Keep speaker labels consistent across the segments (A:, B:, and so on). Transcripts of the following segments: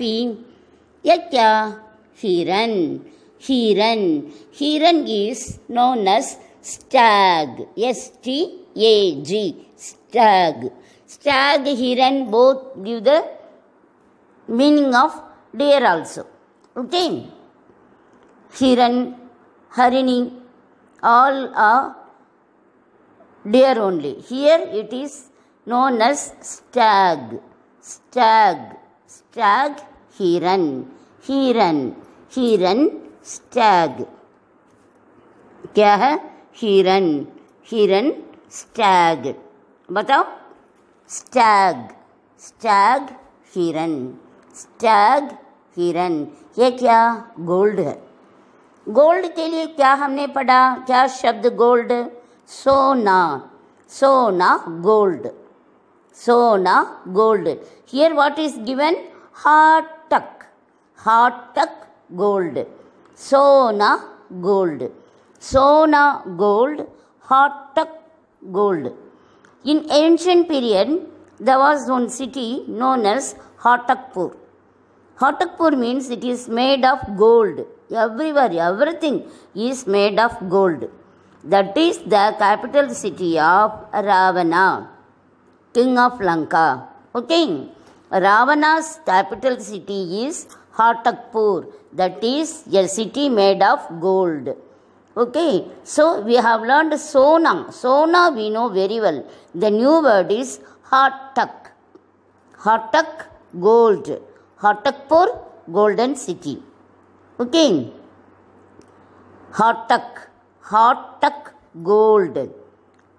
A: happy. Yakya, Hiran. Hiran. Hiran is known as stag. S-T-A-G. Stag. Stag, Hiran both give the meaning of deer also. Okay? Hiran, Harini, all are deer only. Here it is known as stag. Stag. Stag हिरन हिरन हिरन Stag क्या है हिरन हिरन Stag बताओ Stag Stag हिरन Stag हिरन ये क्या गोल्ड है गोल्ड के लिए क्या हमने पढ़ा क्या शब्द गोल्ड सोना सोना गोल्ड सोना gold here what is given हार्ट Hotak gold, Sona gold, Sona gold, Hotak gold. In ancient period, there was one city known as Hotakpur. Hotakpur means it is made of gold. Everywhere, everything is made of gold. That is the capital city of Ravana, king of Lanka. Okay, Ravana's capital city is Hartakpur, that is a city made of gold. Okay, so we have learned Sona. Sona we know very well. The new word is Hartak. Hartak, gold. Hartakpur, golden city. Okay, Hartak. Hartak, gold.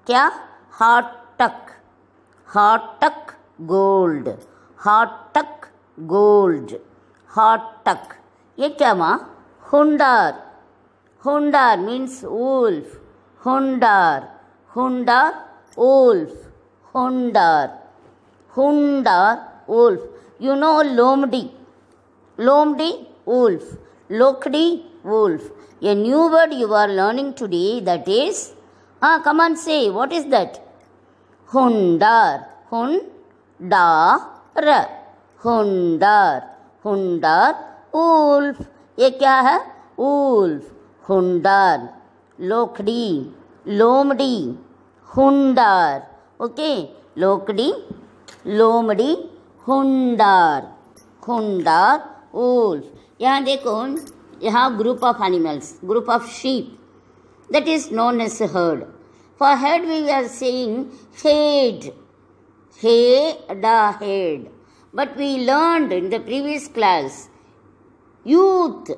A: Kya? Hartak. Hartak, gold. Hartak, gold. हाटक ये क्या माँ हुंडार हुंडार means wolf हुंडार हुंडार wolf हुंडार हुंडार उल्फ यू नो लोमडी लोमडी उल्फ लोकडी wolf a new word you are learning today that is हाँ कमान से वॉट इज दैट हुंडार हुंडार हुंडार हुंडर उल्फ ये क्या है उल्फ हुंडर लोकड़ी लोमड़ी हुंडर ओके लोकड़ी लोमड़ी हुंडर हुंडर उल्फ यहाँ देखो यहाँ group of animals group of sheep that is known as herd for head we are saying head हे डा head But we learned in the previous class youth,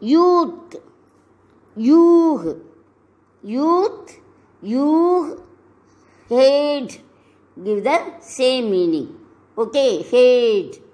A: youth, youth, youth, youth, hate give the same meaning. Okay, hate.